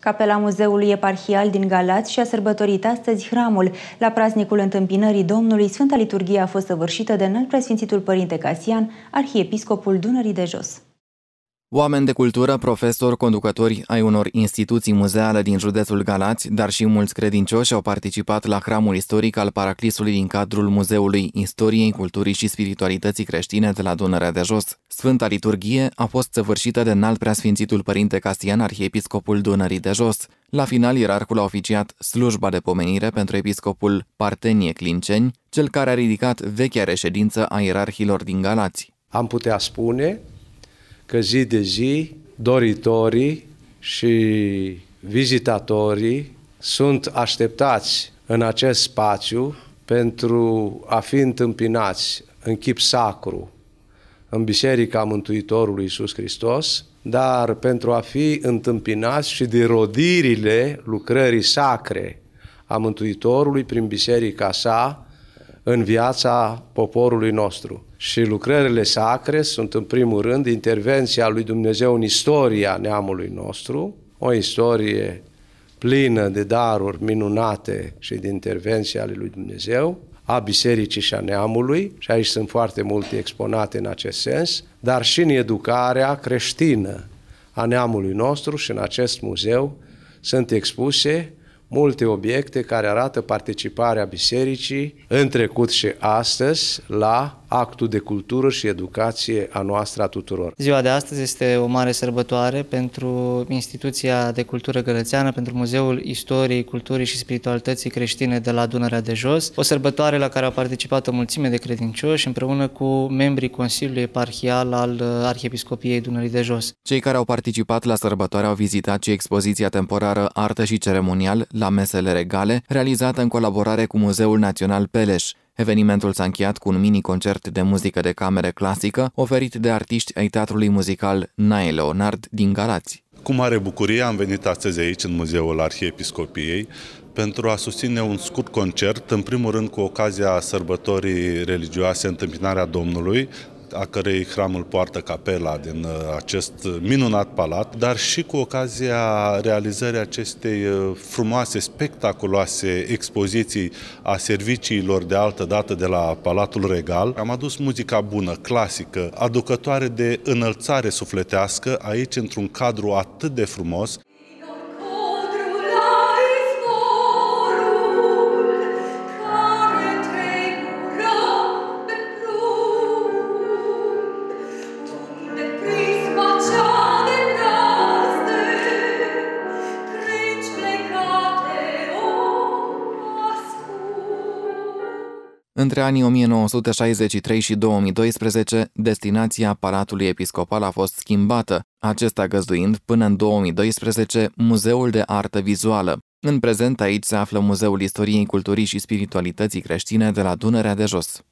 Capela Muzeului Eparhial din Galați și-a sărbătorit astăzi hramul. La praznicul întâmpinării Domnului, Sfânta Liturghie a fost săvârșită de înalt preasfințitul Părinte Casian, arhiepiscopul Dunării de Jos. Oameni de cultură, profesori, conducători ai unor instituții muzeale din județul Galați, dar și mulți credincioși au participat la hramul istoric al Paraclisului din cadrul Muzeului Istoriei, Culturii și Spiritualității Creștine de la Dunărea de Jos. Sfânta liturghie a fost săvârșită de înalt preasfințitul părinte Castian, arhiepiscopul Dunării de Jos. La final, ierarhul a oficiat slujba de pomenire pentru episcopul Partenie Clinceni, cel care a ridicat vechea reședință a ierarhilor din Galați. Am putea spune că zi de zi doritorii și vizitatorii sunt așteptați în acest spațiu pentru a fi întâmpinați în chip sacru în Biserica Mântuitorului Iisus Hristos, dar pentru a fi întâmpinați și de rodirile lucrării sacre a Mântuitorului prin Biserica sa, în viața poporului nostru. Și lucrările sacre sunt în primul rând intervenția lui Dumnezeu în istoria neamului nostru, o istorie plină de daruri minunate și de intervenții ale lui Dumnezeu, a bisericii și a neamului, și aici sunt foarte multe exponate în acest sens, dar și în educarea creștină a neamului nostru și în acest muzeu sunt expuse multe obiecte care arată participarea bisericii în trecut și astăzi la actul de cultură și educație a noastră a tuturor. Ziua de astăzi este o mare sărbătoare pentru instituția de cultură gălățeană, pentru Muzeul Istoriei, Culturii și Spiritualității Creștine de la Dunărea de Jos, o sărbătoare la care a participat o mulțime de credincioși împreună cu membrii Consiliului Eparhial al Arhiepiscopiei Dunării de Jos. Cei care au participat la sărbătoare au vizitat și expoziția temporară Artă și Ceremonial la Mesele Regale, realizată în colaborare cu Muzeul Național Peleș. Evenimentul s-a încheiat cu un mini-concert de muzică de cameră clasică oferit de artiști ai teatrului muzical Nae Leonard din Galați. Cu mare bucurie am venit astăzi aici în Muzeul Arhiepiscopiei pentru a susține un scurt concert, în primul rând cu ocazia sărbătorii religioase Întâmpinarea Domnului, a cărei hramul poartă capela din uh, acest minunat palat, dar și cu ocazia realizării acestei uh, frumoase, spectaculoase expoziții a serviciilor de altă dată de la Palatul Regal. Am adus muzica bună, clasică, aducătoare de înălțare sufletească aici într-un cadru atât de frumos. Între anii 1963 și 2012, destinația Palatului Episcopal a fost schimbată, acesta găzduind până în 2012 Muzeul de Artă Vizuală. În prezent aici se află Muzeul Istoriei Culturii și Spiritualității Creștine de la Dunărea de Jos.